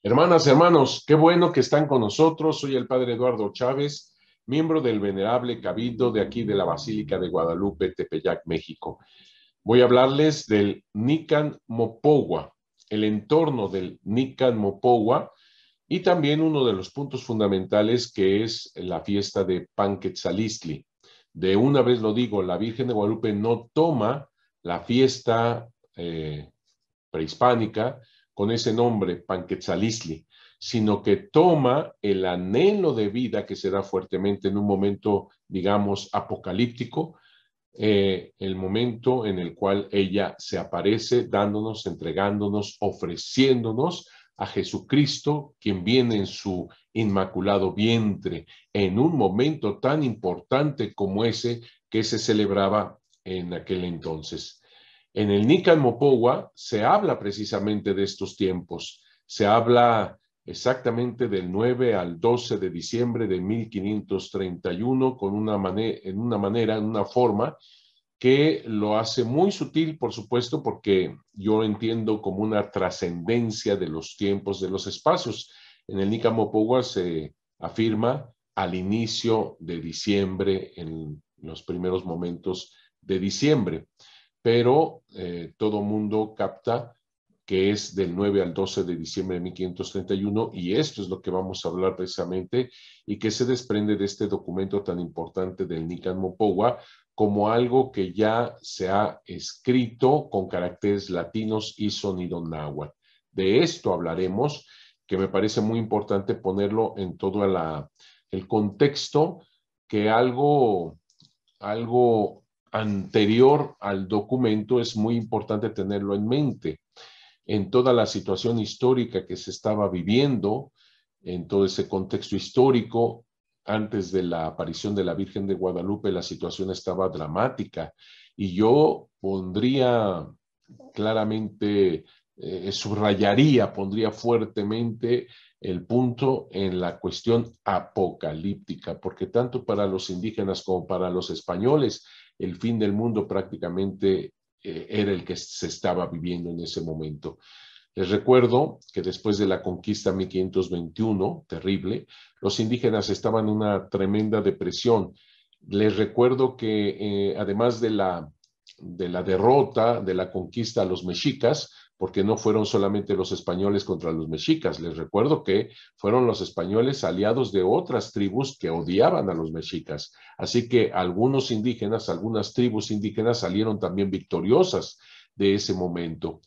Hermanas, hermanos, qué bueno que están con nosotros. Soy el Padre Eduardo Chávez, miembro del Venerable Cabildo de aquí de la Basílica de Guadalupe, Tepeyac, México. Voy a hablarles del Nican Mopowa, el entorno del Nican mopogua y también uno de los puntos fundamentales que es la fiesta de Panquetzalistli. De una vez lo digo, la Virgen de Guadalupe no toma la fiesta eh, prehispánica, con ese nombre, Panquetzalisli, sino que toma el anhelo de vida que se da fuertemente en un momento, digamos, apocalíptico, eh, el momento en el cual ella se aparece dándonos, entregándonos, ofreciéndonos a Jesucristo, quien viene en su inmaculado vientre, en un momento tan importante como ese que se celebraba en aquel entonces. En el Nican Mopowa se habla precisamente de estos tiempos. Se habla exactamente del 9 al 12 de diciembre de 1531 con una en una manera, en una forma que lo hace muy sutil, por supuesto, porque yo entiendo como una trascendencia de los tiempos, de los espacios. En el Nican Mopowa se afirma al inicio de diciembre, en los primeros momentos de diciembre pero eh, todo mundo capta que es del 9 al 12 de diciembre de 1531, y esto es lo que vamos a hablar precisamente, y que se desprende de este documento tan importante del Nican Mopowa como algo que ya se ha escrito con caracteres latinos y sonido náhuatl. De esto hablaremos, que me parece muy importante ponerlo en todo el contexto que algo, algo anterior al documento es muy importante tenerlo en mente. En toda la situación histórica que se estaba viviendo, en todo ese contexto histórico, antes de la aparición de la Virgen de Guadalupe, la situación estaba dramática. Y yo pondría claramente, eh, subrayaría, pondría fuertemente el punto en la cuestión apocalíptica, porque tanto para los indígenas como para los españoles, el fin del mundo prácticamente eh, era el que se estaba viviendo en ese momento. Les recuerdo que después de la conquista 1521, terrible, los indígenas estaban en una tremenda depresión. Les recuerdo que eh, además de la, de la derrota, de la conquista a los mexicas, porque no fueron solamente los españoles contra los mexicas. Les recuerdo que fueron los españoles aliados de otras tribus que odiaban a los mexicas. Así que algunos indígenas, algunas tribus indígenas salieron también victoriosas de ese momento.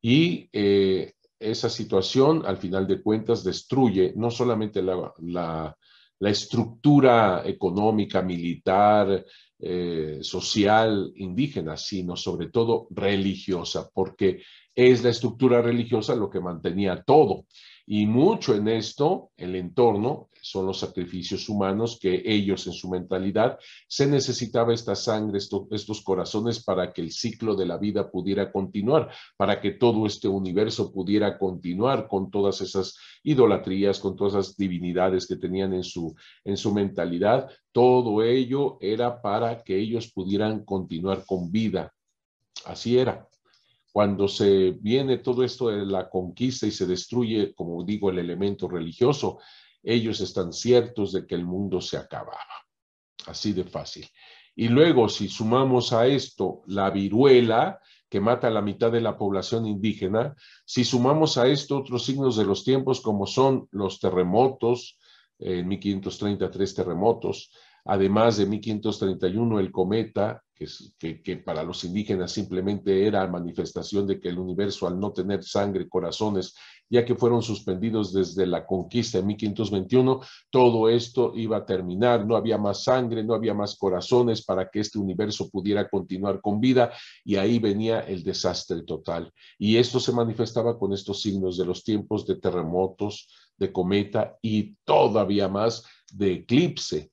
Y eh, esa situación, al final de cuentas, destruye no solamente la, estructura económica, militar, eh, social indígena, sino sobre todo religiosa, porque es la estructura religiosa lo que mantenía todo. Y mucho en esto, el entorno, son los sacrificios humanos que ellos en su mentalidad se necesitaba esta sangre, estos corazones para que el ciclo de la vida pudiera continuar, para que todo este universo pudiera continuar con todas esas idolatrías, con todas esas divinidades que tenían en su, en su mentalidad. Todo ello era para que ellos pudieran continuar con vida. Así era cuando se viene todo esto de la conquista y se destruye, como digo, el elemento religioso, ellos están ciertos de que el mundo se acababa. Así de fácil. Y luego, si sumamos a esto la viruela, que mata a la mitad de la población indígena, si sumamos a esto otros signos de los tiempos, como son los terremotos, en 1533 terremotos, además de 1531 el cometa, que, para los indígenas simplemente era manifestación de que el universo, al no tener sangre, corazones, ya que fueron suspendidos desde la conquista en 1521, todo esto iba a terminar, no había más sangre, no había más corazones para que este universo pudiera continuar con vida y ahí venía el desastre total. Y esto se manifestaba con estos signos de los tiempos de terremotos, de cometa y todavía más de eclipse.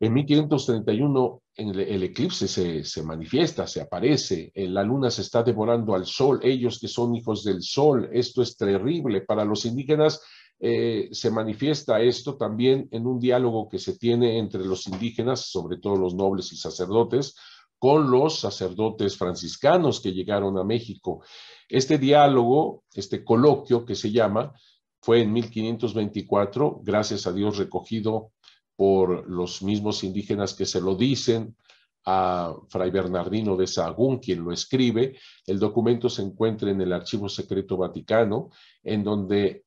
En 1531 el, eclipse se, manifiesta, se aparece, eh, la luna se está devorando al sol, ellos que son hijos del sol, esto es terrible. Para los indígenas eh, se manifiesta esto también en un diálogo que se tiene entre los indígenas, sobre todo los nobles y sacerdotes, con los sacerdotes franciscanos que llegaron a México. Este diálogo, este coloquio que se llama, fue en 1524, gracias a Dios recogido por los mismos indígenas que se lo dicen a Fray Bernardino de Sahagún, quien lo escribe. El documento se encuentra en el Archivo Secreto Vaticano, en donde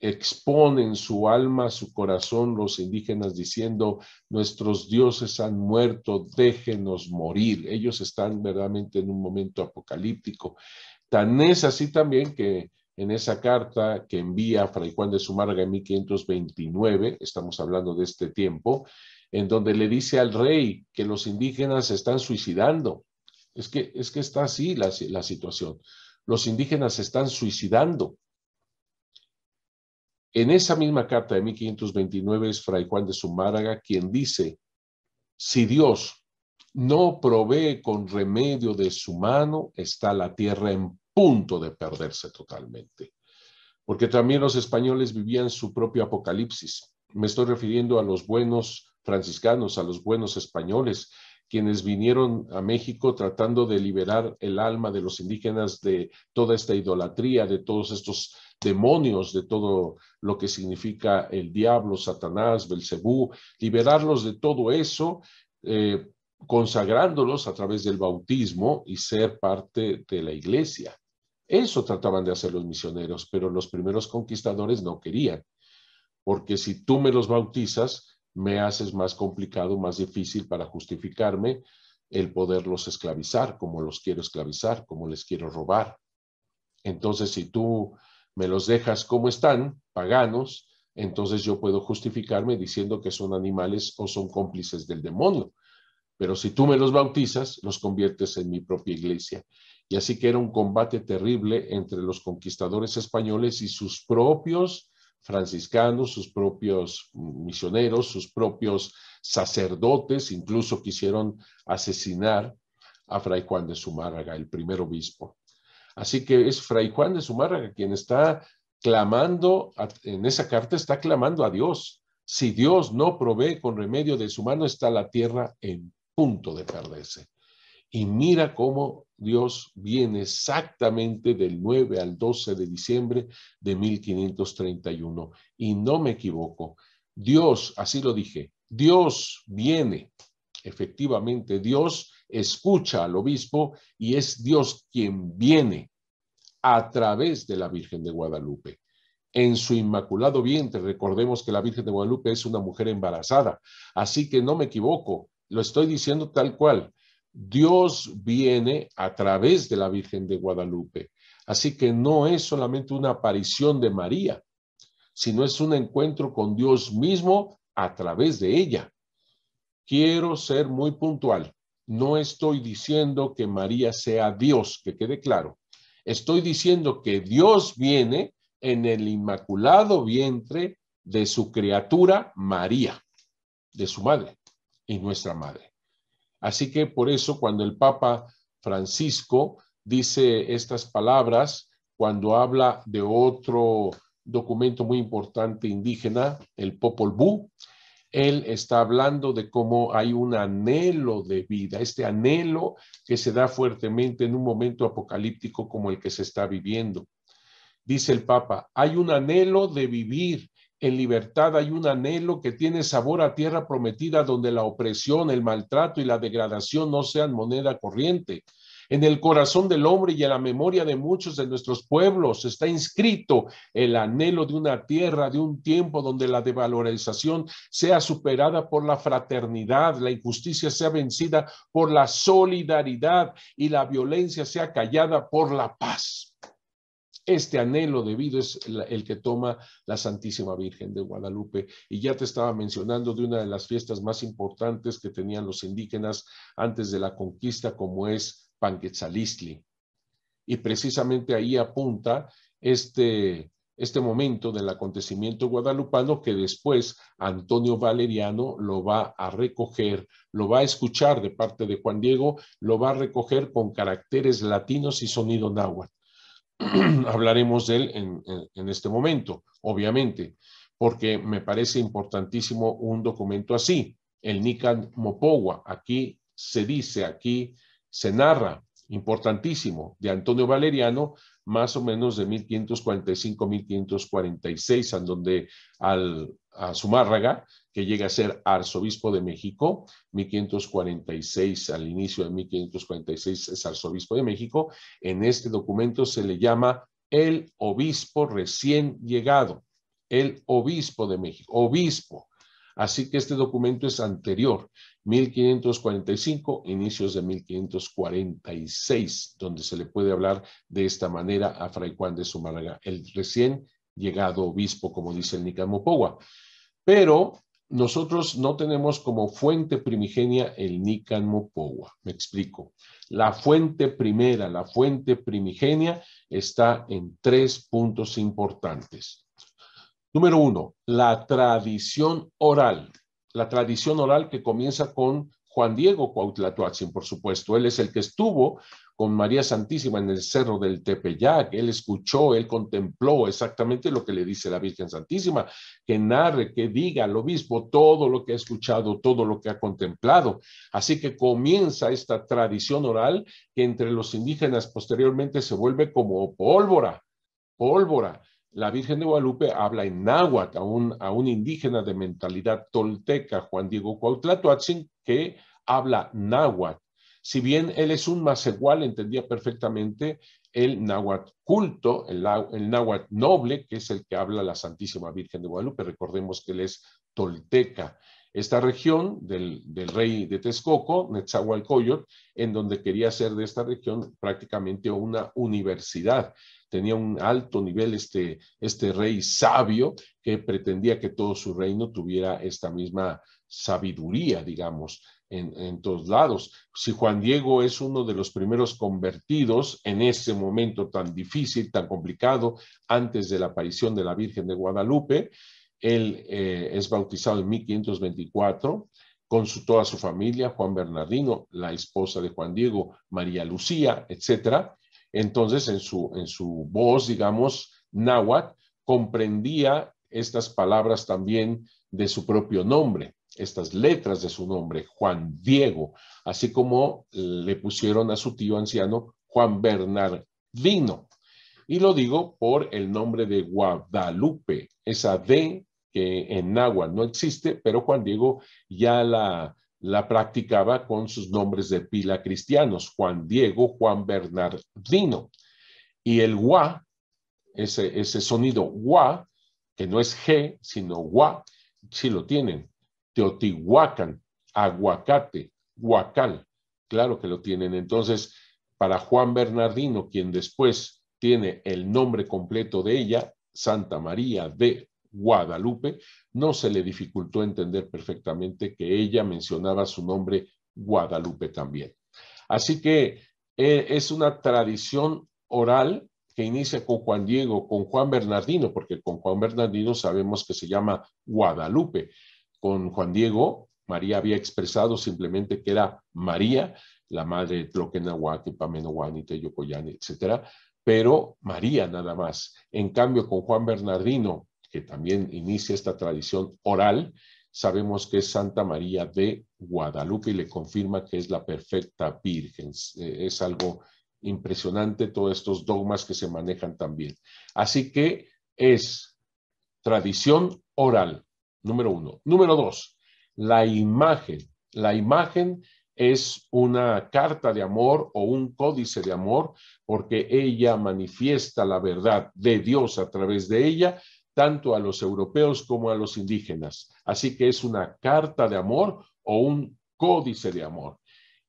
exponen su alma, su corazón los indígenas diciendo, nuestros dioses han muerto, déjenos morir. Ellos están verdaderamente en un momento apocalíptico. Tan es así también que en esa carta que envía Fray Juan de Sumarga en 1529, estamos hablando de este tiempo, en donde le dice al rey que los indígenas se están suicidando. Es que, es que está así la, situación. Los indígenas se están suicidando. En esa misma carta de 1529 es Fray Juan de Sumáraga quien dice, si Dios no provee con remedio de su mano, está la tierra en punto de perderse totalmente. Porque también los españoles vivían su propio apocalipsis. Me estoy refiriendo a los buenos franciscanos, a los buenos españoles, quienes vinieron a México tratando de liberar el alma de los indígenas de toda esta idolatría, de todos estos demonios, de todo lo que significa el diablo, Satanás, Belcebú, liberarlos de todo eso, eh, consagrándolos a través del bautismo y ser parte de la iglesia. Eso trataban de hacer los misioneros, pero los primeros conquistadores no querían, porque si tú me los bautizas, me haces más complicado, más difícil para justificarme el poderlos esclavizar, como los quiero esclavizar, como les quiero robar. Entonces, si tú me los dejas como están, paganos, entonces yo puedo justificarme diciendo que son animales o son cómplices del demonio. Pero si tú me los bautizas, los conviertes en mi propia iglesia y así que era un combate terrible entre los conquistadores españoles y sus propios franciscanos, sus propios misioneros, sus propios sacerdotes, incluso quisieron asesinar a Fray Juan de Zumárraga, el primer obispo. Así que es Fray Juan de Zumárraga quien está clamando, en esa carta está clamando a Dios. Si Dios no provee con remedio de su mano, está la tierra en punto de perderse. Y mira cómo Dios viene exactamente del 9 al 12 de diciembre de 1531. Y no me equivoco. Dios, así lo dije, Dios viene. Efectivamente, Dios escucha al obispo y es Dios quien viene a través de la Virgen de Guadalupe. En su inmaculado vientre, recordemos que la Virgen de Guadalupe es una mujer embarazada, así que no me equivoco, lo estoy diciendo tal cual. Dios viene a través de la Virgen de Guadalupe. Así que no es solamente una aparición de María, sino es un encuentro con Dios mismo a través de ella. Quiero ser muy puntual. No estoy diciendo que María sea Dios, que quede claro. Estoy diciendo que Dios viene en el inmaculado vientre de su criatura María, de su madre y nuestra madre. Así que por eso cuando el Papa Francisco dice estas palabras, cuando habla de otro documento muy importante indígena, el Popol Vuh, él está hablando de cómo hay un anhelo de vida, este anhelo que se da fuertemente en un momento apocalíptico como el que se está viviendo. Dice el Papa, hay un anhelo de vivir en libertad hay un anhelo que tiene sabor a tierra prometida donde la opresión, el maltrato y la degradación no sean moneda corriente. En el corazón del hombre y en la memoria de muchos de nuestros pueblos está inscrito el anhelo de una tierra, de un tiempo donde la devalorización sea superada por la fraternidad, la injusticia sea vencida por la solidaridad y la violencia sea callada por la paz. Este anhelo debido es el que toma la Santísima Virgen de Guadalupe. Y ya te estaba mencionando de una de las fiestas más importantes que tenían los indígenas antes de la conquista, como es Panquetzalistli. Y precisamente ahí apunta este, este momento del acontecimiento guadalupano que después Antonio Valeriano lo va a recoger, lo va a escuchar de parte de Juan Diego, lo va a recoger con caracteres latinos y sonido náhuatl. hablaremos de él en, este momento, obviamente, porque me parece importantísimo un documento así, el Nican Mopowa. Aquí se dice, aquí se narra, importantísimo, de Antonio Valeriano, más o menos de 1545, 1546, a donde al, a Zumárraga, que llega a ser arzobispo de México, 1546, al inicio de 1546 es arzobispo de México, en este documento se le llama el obispo recién llegado, el obispo de México, obispo, Así que este documento es anterior, 1545, inicios de 1546, donde se le puede hablar de esta manera a Fray Juan de Zumárraga, el recién llegado obispo, como dice el Nicanopogua. Pero nosotros no tenemos como fuente primigenia el Nicanopogua. Me explico. La fuente primera, la fuente primigenia, está en tres puntos importantes. Número uno, la tradición oral. La tradición oral que comienza con Juan Diego Cuautlatoatzin, por supuesto. Él es el que estuvo con María Santísima en el cerro del Tepeyac. Él escuchó, él contempló exactamente lo que le dice la Virgen Santísima, que narre, que diga al obispo todo lo que ha escuchado, todo lo que ha contemplado. Así que comienza esta tradición oral que entre los indígenas posteriormente se vuelve como pólvora, pólvora la Virgen de Guadalupe habla en náhuatl a un, indígena de mentalidad tolteca, Juan Diego Cuauhtlatoatzin, que habla náhuatl. Si bien él es un macehual, entendía perfectamente el náhuatl culto, el, náhuatl noble, que es el que habla la Santísima Virgen de Guadalupe. Recordemos que él es tolteca. Esta región del, rey de Texcoco, Netzahualcoyot, en donde quería hacer de esta región prácticamente una universidad tenía un alto nivel este, este rey sabio que pretendía que todo su reino tuviera esta misma sabiduría, digamos, en, todos lados. Si Juan Diego es uno de los primeros convertidos en ese momento tan difícil, tan complicado, antes de la aparición de la Virgen de Guadalupe, él eh, es bautizado en 1524 con su, toda su familia, Juan Bernardino, la esposa de Juan Diego, María Lucía, etcétera entonces, en su, en su voz, digamos, náhuatl, comprendía estas palabras también de su propio nombre, estas letras de su nombre, Juan Diego, así como le pusieron a su tío anciano Juan Bernardino. Y lo digo por el nombre de Guadalupe, esa D que en náhuatl no existe, pero Juan Diego ya la la practicaba con sus nombres de pila cristianos, Juan Diego, Juan Bernardino. Y el guá, ese, ese sonido gua, que no es G, sino guá, sí lo tienen. Teotihuacan aguacate, guacal, claro que lo tienen. Entonces, para Juan Bernardino, quien después tiene el nombre completo de ella, Santa María de Guadalupe, no se le dificultó entender perfectamente que ella mencionaba su nombre Guadalupe también. Así que eh, es una tradición oral que inicia con Juan Diego, con Juan Bernardino, porque con Juan Bernardino sabemos que se llama Guadalupe. Con Juan Diego, María había expresado simplemente que era María, la madre de Tloquenahuac, y Teyocoyani, etcétera, pero María nada más. En cambio, con Juan Bernardino, que también inicia esta tradición oral, sabemos que es Santa María de Guadalupe y le confirma que es la perfecta Virgen. Eh, es algo impresionante todos estos dogmas que se manejan también. Así que es tradición oral, número uno. Número dos, la imagen. La imagen es una carta de amor o un códice de amor porque ella manifiesta la verdad de Dios a través de ella tanto a los europeos como a los indígenas. Así que es una carta de amor o un códice de amor.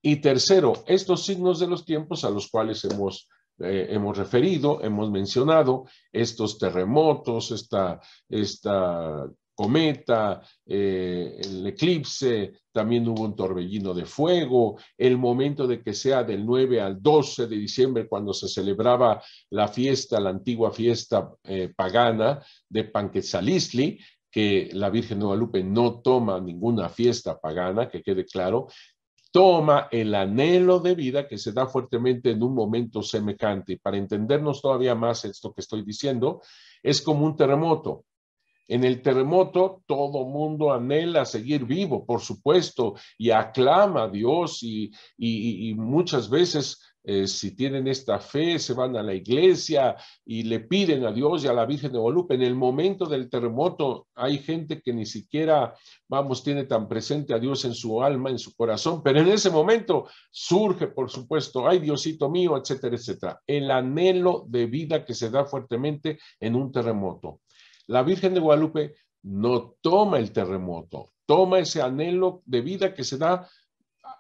Y tercero, estos signos de los tiempos a los cuales hemos, eh, hemos referido, hemos mencionado, estos terremotos, esta, esta cometa, eh, el eclipse, también hubo un torbellino de fuego, el momento de que sea del 9 al 12 de diciembre cuando se celebraba la fiesta, la antigua fiesta eh, pagana de Panquetzalisli, que la Virgen de Guadalupe no toma ninguna fiesta pagana, que quede claro, toma el anhelo de vida que se da fuertemente en un momento semejante. Y para entendernos todavía más esto que estoy diciendo, es como un terremoto. En el terremoto, todo mundo anhela seguir vivo, por supuesto, y aclama a Dios y, muchas veces eh, si tienen esta fe, se van a la iglesia y le piden a Dios y a la Virgen de Guadalupe. En el momento del terremoto hay gente que ni siquiera, vamos, tiene tan presente a Dios en su alma, en su corazón, pero en ese momento surge, por supuesto, ay Diosito mío, etcétera, etcétera. El anhelo de vida que se da fuertemente en un terremoto. La Virgen de Guadalupe no toma el terremoto, toma ese anhelo de vida que se da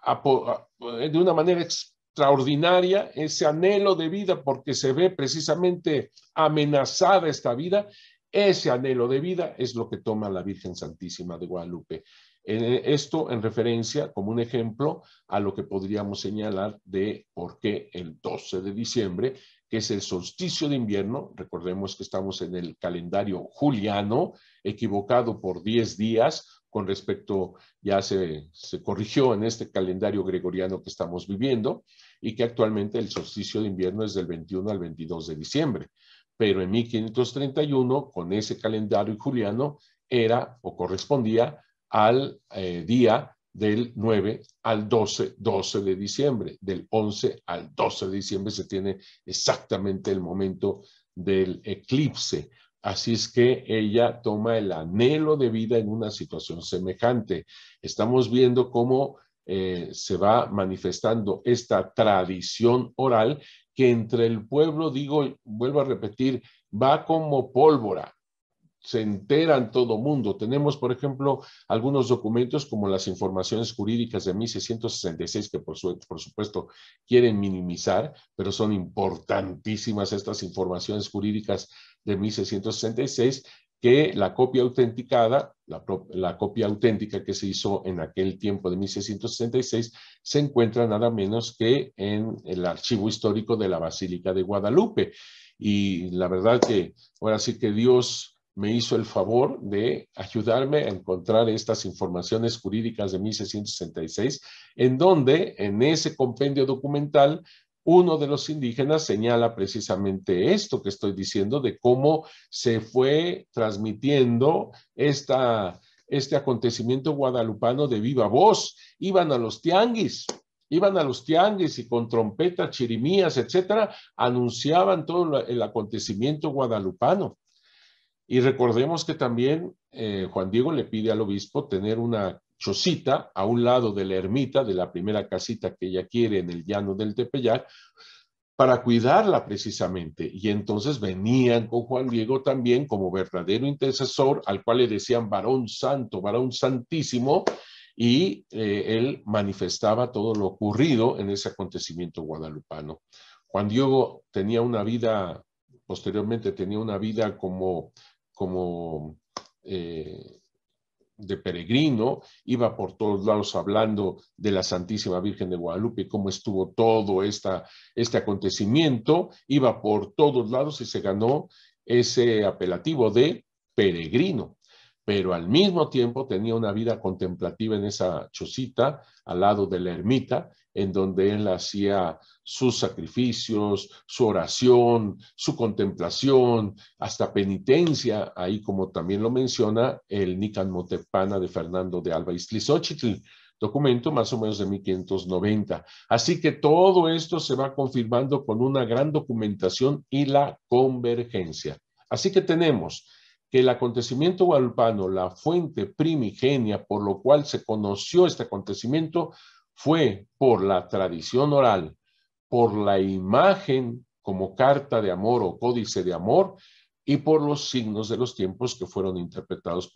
de una manera extraordinaria, ese anhelo de vida porque se ve precisamente amenazada esta vida, ese anhelo de vida es lo que toma la Virgen Santísima de Guadalupe. Esto en referencia, como un ejemplo, a lo que podríamos señalar de por qué el 12 de diciembre que es el solsticio de invierno, recordemos que estamos en el calendario juliano, equivocado por 10 días con respecto, ya se, se corrigió en este calendario gregoriano que estamos viviendo, y que actualmente el solsticio de invierno es del 21 al 22 de diciembre. Pero en 1531, con ese calendario juliano, era o correspondía al eh, día del 9 al 12, 12 de diciembre. Del 11 al 12 de diciembre se tiene exactamente el momento del eclipse. Así es que ella toma el anhelo de vida en una situación semejante. Estamos viendo cómo eh, se va manifestando esta tradición oral que entre el pueblo, digo, vuelvo a repetir, va como pólvora, se enteran todo mundo. Tenemos, por ejemplo, algunos documentos como las informaciones jurídicas de 1666, que por, supuesto quieren minimizar, pero son importantísimas estas informaciones jurídicas de 1666 que la copia autenticada, la, la, copia auténtica que se hizo en aquel tiempo de 1666, se encuentra nada menos que en el archivo histórico de la Basílica de Guadalupe. Y la verdad que ahora sí que Dios me hizo el favor de ayudarme a encontrar estas informaciones jurídicas de 1666, en donde en ese compendio documental uno de los indígenas señala precisamente esto que estoy diciendo de cómo se fue transmitiendo esta, este acontecimiento guadalupano de viva voz. Iban a los tianguis, iban a los tianguis y con trompetas, chirimías, etcétera, anunciaban todo el acontecimiento guadalupano. Y recordemos que también eh, Juan Diego le pide al obispo tener una chocita a un lado de la ermita, de la primera casita que ella quiere en el llano del Tepeyac, para cuidarla precisamente. Y entonces venían con Juan Diego también como verdadero intercesor, al cual le decían varón santo, varón santísimo, y eh, él manifestaba todo lo ocurrido en ese acontecimiento guadalupano. Juan Diego tenía una vida, posteriormente tenía una vida como como eh, de peregrino, iba por todos lados hablando de la Santísima Virgen de Guadalupe, cómo estuvo todo esta, este acontecimiento, iba por todos lados y se ganó ese apelativo de peregrino pero al mismo tiempo tenía una vida contemplativa en esa chocita al lado de la ermita, en donde él hacía sus sacrificios, su oración, su contemplación, hasta penitencia, ahí como también lo menciona el Nican Motepana de Fernando de Alba Iztlizochitl, documento más o menos de 1590. Así que todo esto se va confirmando con una gran documentación y la convergencia. Así que tenemos el acontecimiento guadalupano, la fuente primigenia por lo cual se conoció este acontecimiento, fue por la tradición oral, por la imagen como carta de amor o códice de amor y por los signos de los tiempos que fueron interpretados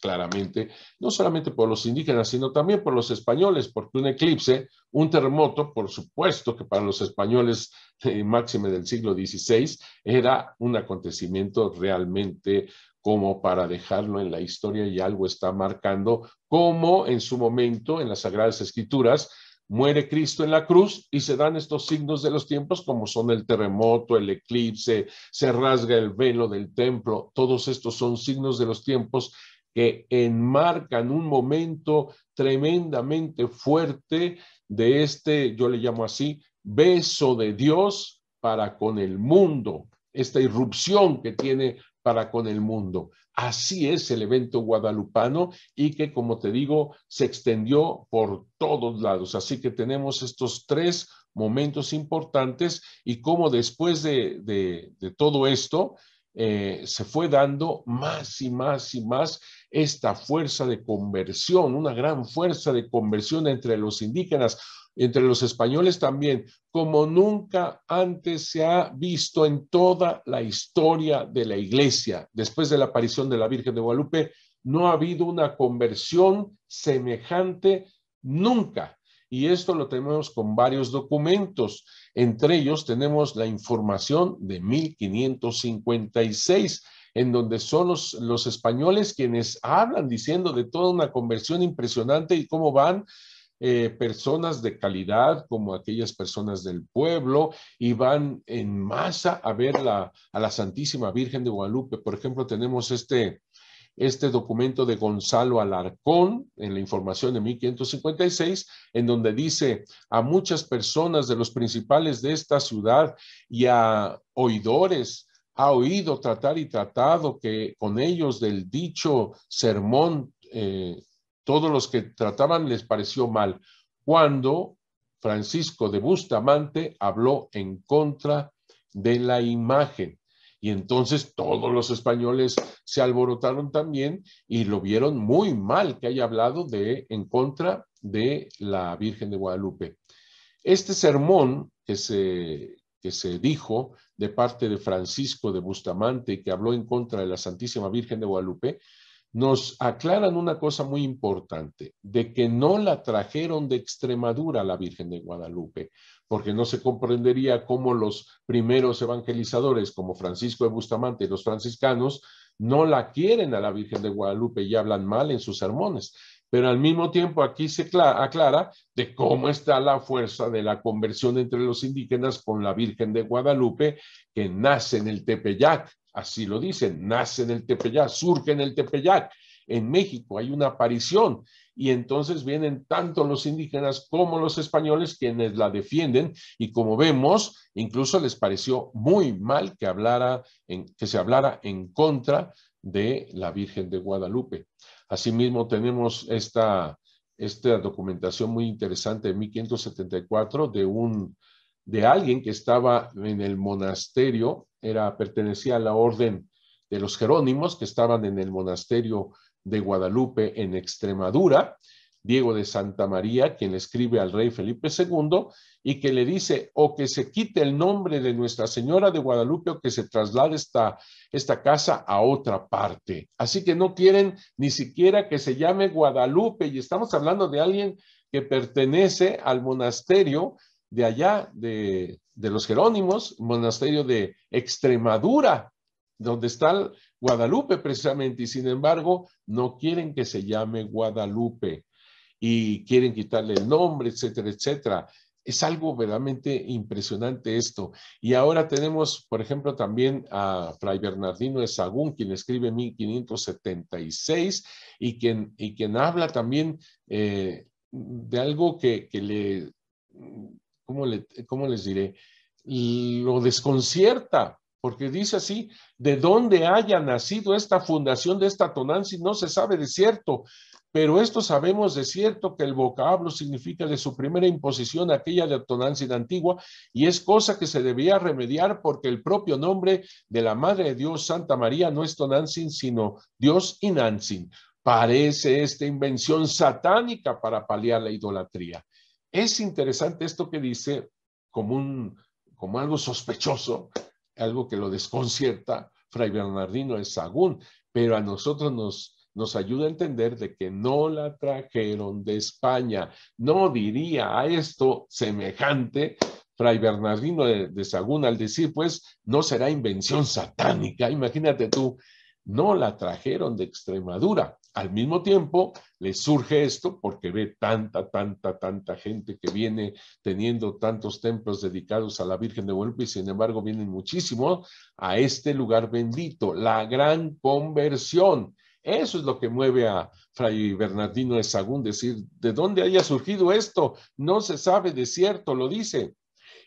claramente, no solamente por los indígenas, sino también por los españoles, porque un eclipse, un terremoto, por supuesto que para los españoles máximo máxime del siglo XVI, era un acontecimiento realmente como para dejarlo en la historia y algo está marcando, como en su momento en las Sagradas Escrituras muere Cristo en la cruz y se dan estos signos de los tiempos como son el terremoto, el eclipse, se rasga el velo del templo. Todos estos son signos de los tiempos que enmarcan un momento tremendamente fuerte de este, yo le llamo así, beso de Dios para con el mundo, esta irrupción que tiene para con el mundo. Así es el evento guadalupano y que, como te digo, se extendió por todos lados. Así que tenemos estos tres momentos importantes y cómo después de, todo esto eh, se fue dando más y más y más esta fuerza de conversión, una gran fuerza de conversión entre los indígenas, entre los españoles también, como nunca antes se ha visto en toda la historia de la iglesia. Después de la aparición de la Virgen de Guadalupe, no ha habido una conversión semejante nunca. Y esto lo tenemos con varios documentos. Entre ellos tenemos la información de 1556 en donde son los, españoles quienes hablan diciendo de toda una conversión impresionante y cómo van eh, personas de calidad como aquellas personas del pueblo y van en masa a ver a la Santísima Virgen de Guadalupe. Por ejemplo, tenemos este, este documento de Gonzalo Alarcón en la información de 1556, en donde dice a muchas personas de los principales de esta ciudad y a oidores ha oído tratar y tratado que con ellos del dicho sermón, eh, todos los que trataban les pareció mal, cuando Francisco de Bustamante habló en contra de la imagen. Y entonces todos los españoles se alborotaron también y lo vieron muy mal que haya hablado de en contra de la Virgen de Guadalupe. Este sermón que se que se dijo de parte de Francisco de Bustamante, que habló en contra de la Santísima Virgen de Guadalupe, nos aclaran una cosa muy importante, de que no la trajeron de Extremadura a la Virgen de Guadalupe, porque no se comprendería cómo los primeros evangelizadores, como Francisco de Bustamante y los franciscanos, no la quieren a la Virgen de Guadalupe y hablan mal en sus sermones pero al mismo tiempo aquí se aclara de cómo está la fuerza de la conversión entre los indígenas con la Virgen de Guadalupe, que nace en el Tepeyac, así lo dicen, nace en el Tepeyac, surge en el Tepeyac, en México hay una aparición y entonces vienen tanto los indígenas como los españoles quienes la defienden y como vemos, incluso les pareció muy mal que, que se hablara en contra de la Virgen de Guadalupe. Asimismo, tenemos esta, documentación muy interesante de 1574 de de alguien que estaba en el monasterio, era, pertenecía a la orden de los Jerónimos que estaban en el monasterio de Guadalupe en Extremadura Diego de Santa María, quien le escribe al rey Felipe II y que le dice o que se quite el nombre de Nuestra Señora de Guadalupe o que se traslade esta, esta casa a otra parte. Así que no quieren ni siquiera que se llame Guadalupe y estamos hablando de alguien que pertenece al monasterio de allá, de, de los Jerónimos, monasterio de Extremadura, donde está Guadalupe precisamente, y sin embargo no quieren que se llame Guadalupe y quieren quitarle el nombre, etcétera, etcétera. Es algo verdaderamente impresionante esto. Y ahora tenemos, por ejemplo, también a Fray Bernardino de Sagún, quien escribe 1576 y quien, y quien habla también eh, de algo que, le, ¿cómo le, ¿cómo les diré? Lo desconcierta porque dice así, de dónde haya nacido esta fundación de esta tonancia no se sabe de cierto, pero esto sabemos de cierto que el vocablo significa de su primera imposición aquella de tonancia antigua y es cosa que se debía remediar porque el propio nombre de la Madre de Dios, Santa María, no es tonancia sino Dios y Nansin. Parece esta invención satánica para paliar la idolatría. Es interesante esto que dice como, un, como algo sospechoso, algo que lo desconcierta Fray Bernardino de Sagún, pero a nosotros nos, nos ayuda a entender de que no la trajeron de España. No diría a esto semejante Fray Bernardino de, de, Sagún al decir, pues, no será invención satánica. Imagínate tú, no la trajeron de Extremadura al mismo tiempo le surge esto porque ve tanta, tanta, tanta gente que viene teniendo tantos templos dedicados a la Virgen de Guadalupe y sin embargo vienen muchísimo a este lugar bendito, la gran conversión. Eso es lo que mueve a Fray Bernardino de decir, ¿de dónde haya surgido esto? No se sabe de cierto, lo dice.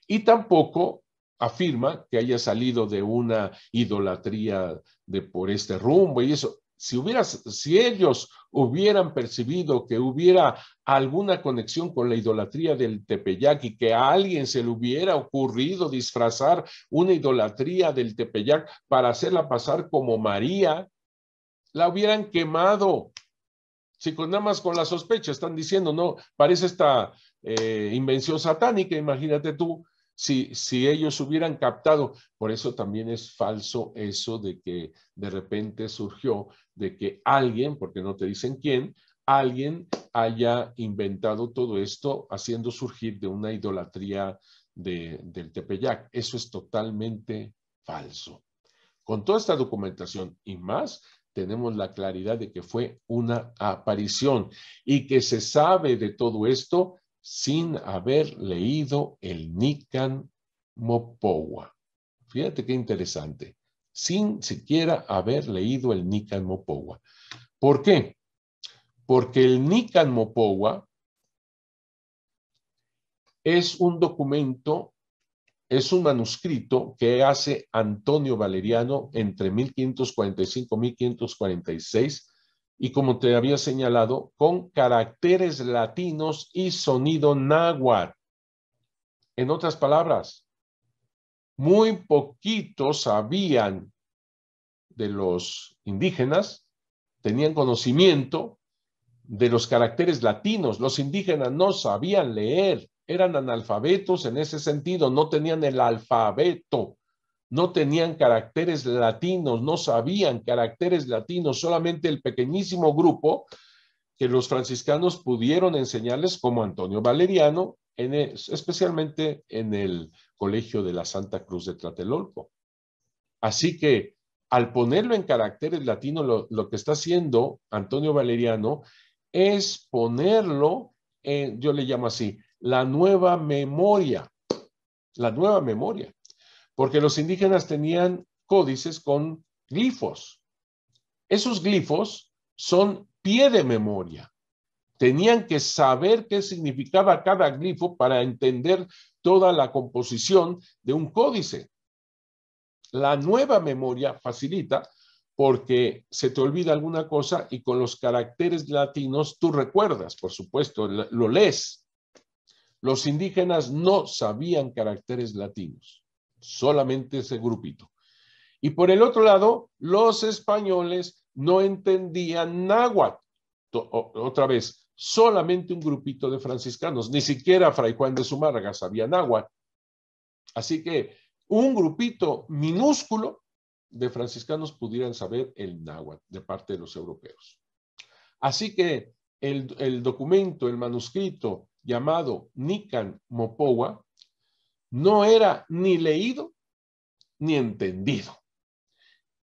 Y tampoco afirma que haya salido de una idolatría de por este rumbo y eso si, hubieras, si ellos hubieran percibido que hubiera alguna conexión con la idolatría del Tepeyac y que a alguien se le hubiera ocurrido disfrazar una idolatría del Tepeyac para hacerla pasar como María, la hubieran quemado. Si con nada más con la sospecha están diciendo, no, parece esta eh, invención satánica, imagínate tú, si, ellos hubieran captado. Por eso también es falso eso de que de repente surgió de que alguien, porque no te dicen quién, alguien haya inventado todo esto haciendo surgir de una idolatría del Tepeyac. Eso es totalmente falso. Con toda esta documentación y más, tenemos la claridad de que fue una aparición y que se sabe de todo esto sin haber leído el Nican Mopowa. Fíjate qué interesante. Sin siquiera haber leído el Nikan Mopowa. ¿Por qué? Porque el Nikan Mopowa es un documento, es un manuscrito que hace Antonio Valeriano entre 1545 y 1546 y como te había señalado, con caracteres latinos y sonido náhuatl. En otras palabras, muy poquitos sabían de los indígenas, tenían conocimiento de los caracteres latinos. Los indígenas no sabían leer, eran analfabetos en ese sentido, no tenían el alfabeto no tenían caracteres latinos, no sabían caracteres latinos, solamente el pequeñísimo grupo que los franciscanos pudieron enseñarles como Antonio Valeriano, en e, especialmente en el Colegio de la Santa Cruz de Tlatelolco. Así que al ponerlo en caracteres latinos, lo, lo que está haciendo Antonio Valeriano es ponerlo, yo le llamo así, la nueva memoria, la nueva memoria porque los indígenas tenían códices con glifos. Esos glifos son pie de memoria. Tenían que saber qué significaba cada glifo para entender toda la composición de un códice. La nueva memoria facilita porque se te olvida alguna cosa y con los caracteres latinos tú recuerdas, por supuesto, lo lees. Los indígenas no sabían caracteres latinos solamente ese grupito. Y por el otro lado, los españoles no entendían náhuatl. Otra vez, solamente un grupito de franciscanos, ni siquiera Fray Juan de Zumárraga sabía náhuatl. Así que un grupito minúsculo de franciscanos pudieran saber el náhuatl de parte de los europeos. Así que el, el documento, el manuscrito llamado Nican Mopowa, no era ni leído ni entendido.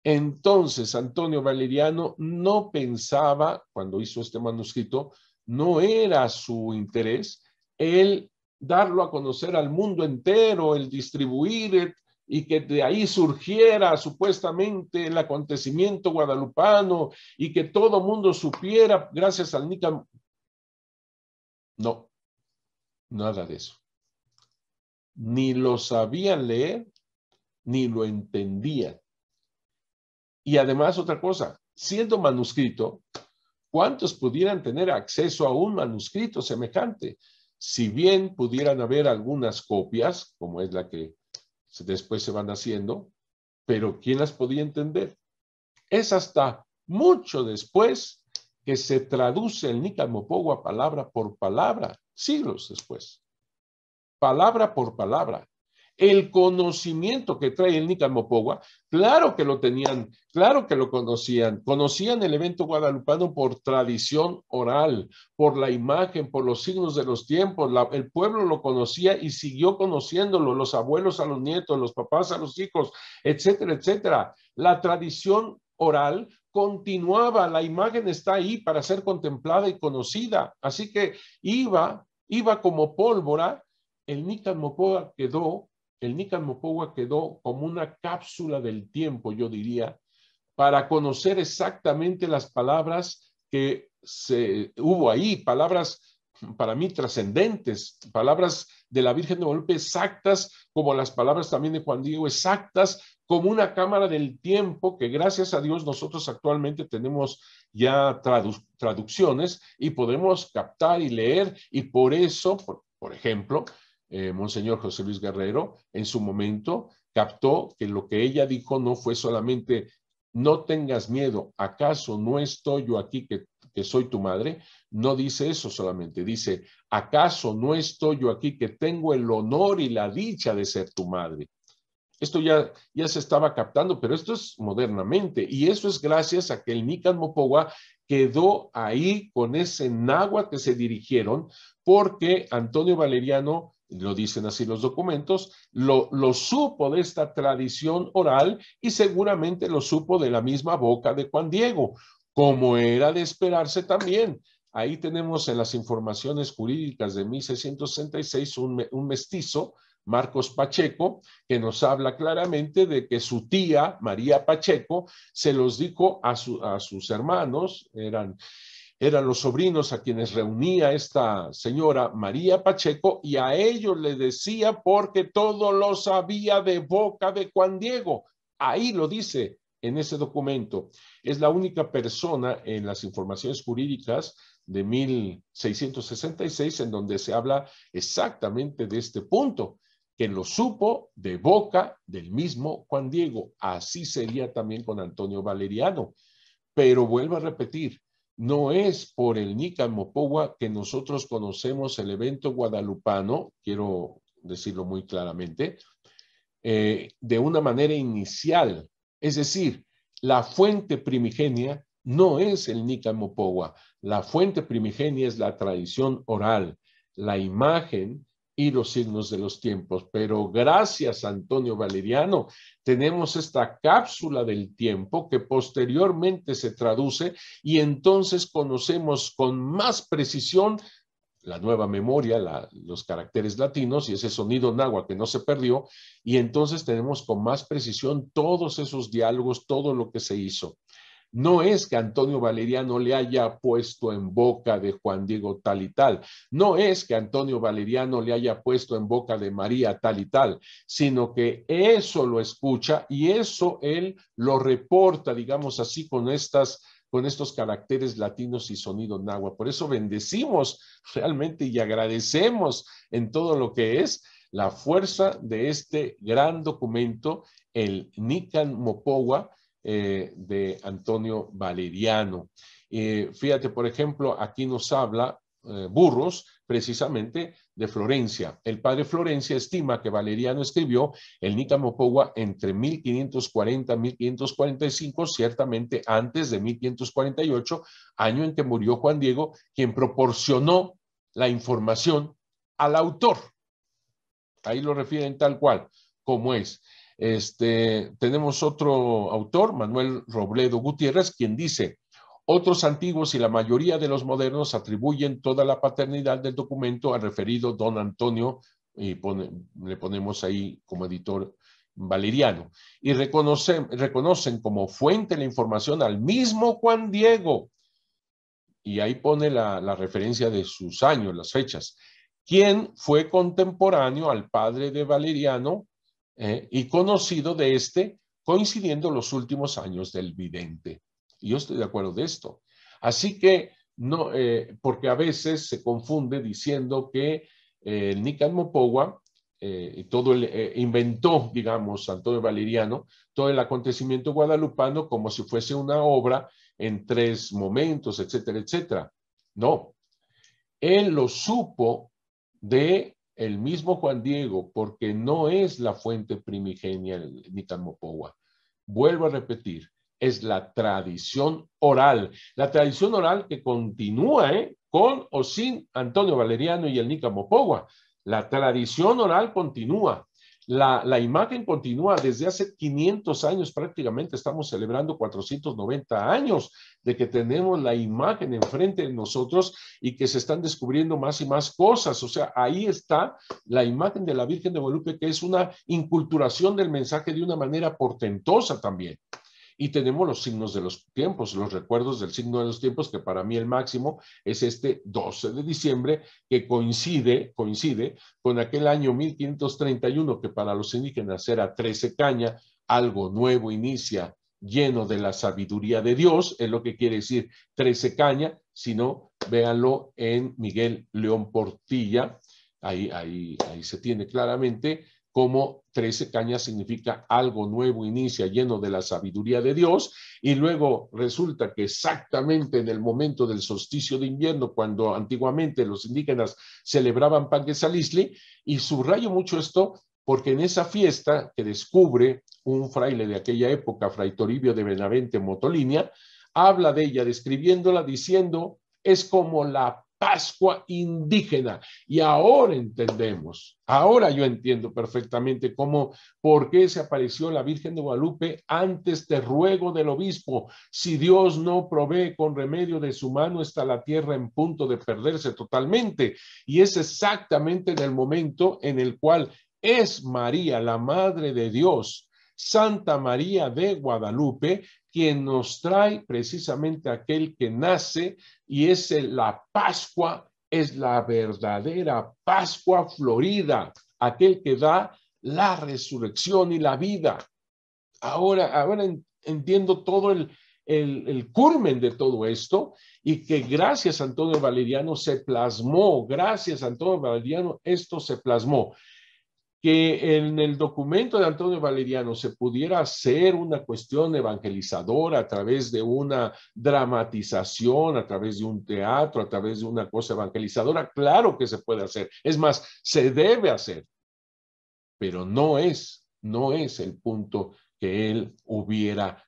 Entonces, Antonio Valeriano no pensaba, cuando hizo este manuscrito, no era su interés el darlo a conocer al mundo entero, el distribuir y que de ahí surgiera supuestamente el acontecimiento guadalupano y que todo mundo supiera gracias al NICAM. No, nada de eso ni lo sabían leer, ni lo entendían. Y además otra cosa, siendo manuscrito, ¿cuántos pudieran tener acceso a un manuscrito semejante? Si bien pudieran haber algunas copias, como es la que después se van haciendo, pero ¿quién las podía entender? Es hasta mucho después que se traduce el a palabra por palabra, siglos después palabra por palabra. El conocimiento que trae el Nicamopogua, claro que lo tenían, claro que lo conocían. Conocían el evento guadalupano por tradición oral, por la imagen, por los signos de los tiempos. el pueblo lo conocía y siguió conociéndolo, los abuelos a los nietos, los papás a los hijos, etcétera, etcétera. La tradición oral continuaba, la imagen está ahí para ser contemplada y conocida. Así que iba, iba como pólvora el Nican Mopoa quedó, el Nican Mopoa quedó como una cápsula del tiempo, yo diría, para conocer exactamente las palabras que se, hubo ahí, palabras para mí trascendentes, palabras de la Virgen de Guadalupe exactas, como las palabras también de Juan Diego exactas, como una cámara del tiempo que gracias a Dios nosotros actualmente tenemos ya traducciones y podemos captar y leer y por eso, por ejemplo, eh, Monseñor José Luis Guerrero, en su momento captó que lo que ella dijo no fue solamente no tengas miedo, ¿acaso no estoy yo aquí que, soy tu madre? No dice eso solamente, dice, ¿acaso no estoy yo aquí que tengo el honor y la dicha de ser tu madre? Esto ya, ya se estaba captando, pero esto es modernamente. Y eso es gracias a que el Nican Mopowa quedó ahí con ese náhuatl que se dirigieron, porque Antonio Valeriano lo dicen así los documentos, lo, supo de esta tradición oral y seguramente lo supo de la misma boca de Juan Diego, como era de esperarse también. Ahí tenemos en las informaciones jurídicas de 1666 un, mestizo, Marcos Pacheco, que nos habla claramente de que su tía, María Pacheco, se los dijo a sus hermanos, eran eran los sobrinos a quienes reunía esta señora María Pacheco y a ellos le decía porque todo lo sabía de boca de Juan Diego. Ahí lo dice en ese documento. Es la única persona en las informaciones jurídicas de 1666 en donde se habla exactamente de este punto, que lo supo de boca del mismo Juan Diego. Así sería también con Antonio Valeriano. Pero vuelvo a repetir, no es por el Nica Mopowa que nosotros conocemos el evento guadalupano, quiero decirlo muy claramente, eh, de una manera inicial. Es decir, la fuente primigenia no es el Nica Mopowa, la fuente primigenia es la tradición oral, la imagen y los signos de los tiempos. Pero gracias, Antonio Valeriano, tenemos esta cápsula del tiempo que posteriormente se traduce y entonces conocemos con más precisión la nueva memoria, los caracteres latinos y ese sonido náhuatl que no se perdió, y entonces tenemos con más precisión todos esos diálogos, todo lo que se hizo. No es que Antonio Valeriano le haya puesto en boca de Juan Diego tal y tal. No es que Antonio Valeriano le haya puesto en boca de María tal y tal, sino que eso lo escucha y eso él lo reporta, digamos así, con estas con estos caracteres latinos y sonido náhuatl. Por eso bendecimos realmente y agradecemos en todo lo que es la fuerza de este gran documento, el Nican Mopowa, eh, de Antonio Valeriano. Eh, fíjate, por ejemplo, aquí nos habla eh, Burros, precisamente de Florencia. El padre Florencia estima que Valeriano escribió el Poua entre 1540 y 1545, ciertamente antes de 1548, año en que murió Juan Diego, quien proporcionó la información al autor. Ahí lo refieren tal cual, como es. Este, tenemos otro autor, Manuel Robledo Gutiérrez, quien dice, otros antiguos y la mayoría de los modernos atribuyen toda la paternidad del documento al referido don Antonio, y le ponemos ahí como editor Valeriano, y reconocen, reconocen como fuente la información al mismo Juan Diego. Y ahí pone la, la referencia de sus años, las fechas, quien fue contemporáneo al padre de Valeriano, eh, y conocido de este, coincidiendo los últimos años del vidente. Y yo estoy de acuerdo de esto. Así que, no, eh, porque a veces se confunde diciendo que eh, Mopowa eh, todo inventó, digamos, Antonio Valeriano, todo el acontecimiento guadalupano como si fuese una obra en tres momentos, etcétera, etcétera. No, él lo supo de el mismo Juan Diego, porque no es la fuente primigenia Nicarmopowa. Vuelvo a repetir, es la tradición oral, la tradición oral que continúa ¿eh? con o sin Antonio Valeriano y el nicamopogua La tradición oral continúa. La, imagen continúa desde hace 500 años prácticamente, estamos celebrando 490 años de que tenemos la imagen enfrente de nosotros y que se están descubriendo más y más cosas. O sea, ahí está la imagen de la Virgen de Guadalupe, que es una inculturación del mensaje de una manera portentosa también. Y tenemos los signos de los tiempos, los recuerdos del signo de los tiempos, que para mí el máximo es este 12 de diciembre, que coincide, coincide con aquel año 1531, que para los indígenas era 13 caña, algo nuevo inicia, lleno de la sabiduría de Dios, es lo que quiere decir 13 caña, sino véanlo en Miguel León Portilla, ahí, ahí, ahí se tiene claramente, como trece cañas significa algo nuevo inicia, lleno de la sabiduría de Dios, y luego resulta que exactamente en el momento del solsticio de invierno, cuando antiguamente los indígenas celebraban Salisli, y subrayo mucho esto porque en esa fiesta que descubre un fraile de aquella época, Fray Toribio de Benavente Motolinia, habla de ella describiéndola diciendo, es como la Pascua indígena. Y ahora entendemos, ahora yo entiendo perfectamente cómo, por qué se apareció la Virgen de Guadalupe antes de ruego del obispo. Si Dios no provee con remedio de su mano, está la tierra en punto de perderse totalmente. Y es exactamente en el momento en el cual es María, la Madre de Dios, Santa María de Guadalupe, quien nos trae precisamente aquel que nace y es la Pascua, es la verdadera Pascua florida, aquel que da la resurrección y la vida. Ahora, ahora entiendo todo el, el, el, curmen de todo esto y que gracias a Antonio Valeriano se plasmó, gracias a Antonio Valeriano esto se plasmó que en el documento de Antonio Valeriano se pudiera hacer una cuestión evangelizadora a través de una dramatización, a través de un teatro, a través de una cosa evangelizadora, claro que se puede hacer. Es más, se debe hacer, pero no es, no es el punto que él hubiera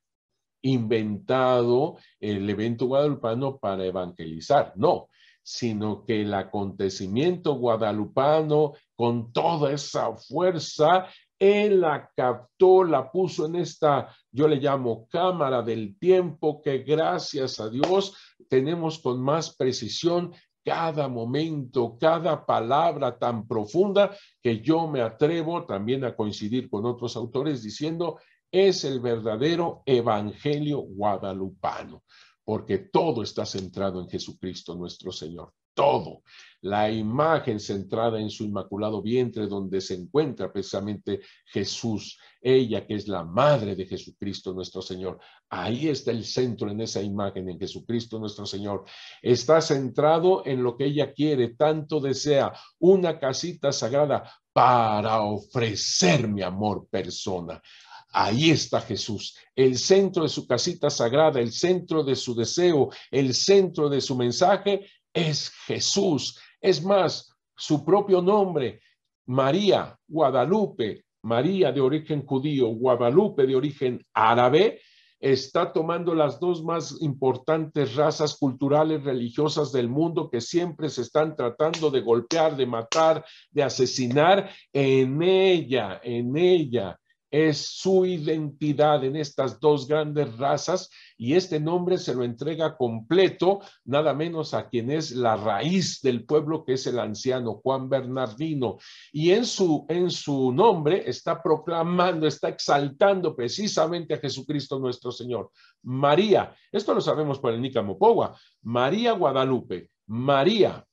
inventado el evento guadalupano para evangelizar, no, sino que el acontecimiento guadalupano con toda esa fuerza, él la captó, la puso en esta, yo le llamo cámara del tiempo, que gracias a Dios tenemos con más precisión cada momento, cada palabra tan profunda que yo me atrevo también a coincidir con otros autores diciendo es el verdadero evangelio guadalupano, porque todo está centrado en Jesucristo nuestro Señor todo. La imagen centrada en su inmaculado vientre donde se encuentra precisamente Jesús, ella que es la madre de Jesucristo nuestro Señor. Ahí está el centro en esa imagen, en Jesucristo nuestro Señor. Está centrado en lo que ella quiere, tanto desea, una casita sagrada para ofrecer mi amor persona. Ahí está Jesús, el centro de su casita sagrada, el centro de su deseo, el centro de su mensaje es Jesús. Es más, su propio nombre, María, Guadalupe, María de origen judío, Guadalupe de origen árabe, está tomando las dos más importantes razas culturales religiosas del mundo que siempre se están tratando de golpear, de matar, de asesinar en ella, en ella es su identidad en estas dos grandes razas y este nombre se lo entrega completo nada menos a quien es la raíz del pueblo que es el anciano Juan Bernardino y en su en su nombre está proclamando está exaltando precisamente a Jesucristo nuestro Señor María esto lo sabemos por el Nicamopogua, María Guadalupe María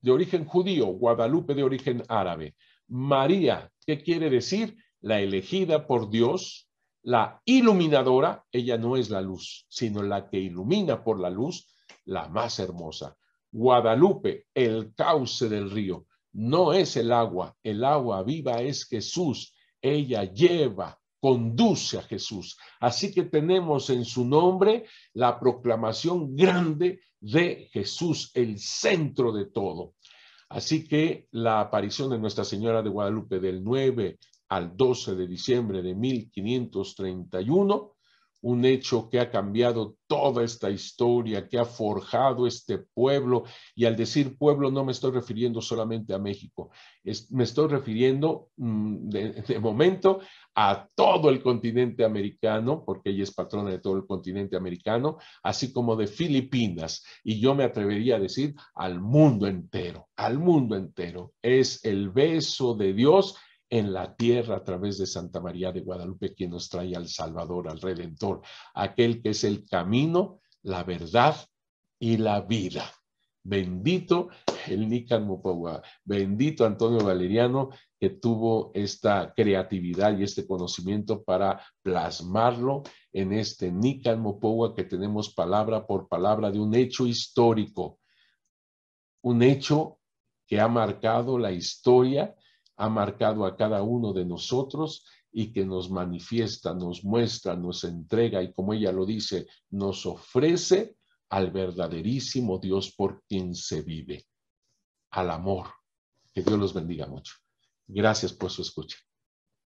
de origen judío Guadalupe de origen árabe María qué quiere decir la elegida por Dios, la iluminadora, ella no es la luz, sino la que ilumina por la luz, la más hermosa. Guadalupe, el cauce del río, no es el agua, el agua viva es Jesús, ella lleva conduce a Jesús. Así que tenemos en su nombre la proclamación grande de Jesús, el centro de todo. Así que la aparición de Nuestra Señora de Guadalupe del 9 al 12 de diciembre de 1531, un hecho que ha cambiado toda esta historia, que ha forjado este pueblo. Y al decir pueblo no me estoy refiriendo solamente a México, me estoy refiriendo mm, de, momento a todo el continente americano, porque ella es patrona de todo el continente americano, así como de Filipinas. Y yo me atrevería a decir al mundo entero, al mundo entero. Es el beso de Dios en la tierra a través de Santa María de Guadalupe, quien nos trae al Salvador, al Redentor, aquel que es el camino, la verdad y la vida. Bendito el Nican bendito Antonio Valeriano, que tuvo esta creatividad y este conocimiento para plasmarlo en este Nican que tenemos palabra por palabra de un hecho histórico, un hecho que ha marcado la historia ha marcado a cada uno de nosotros y que nos manifiesta, nos muestra, nos entrega y como ella lo dice, nos ofrece al verdaderísimo Dios por quien se vive, al amor. Que Dios los bendiga mucho. Gracias por su escucha.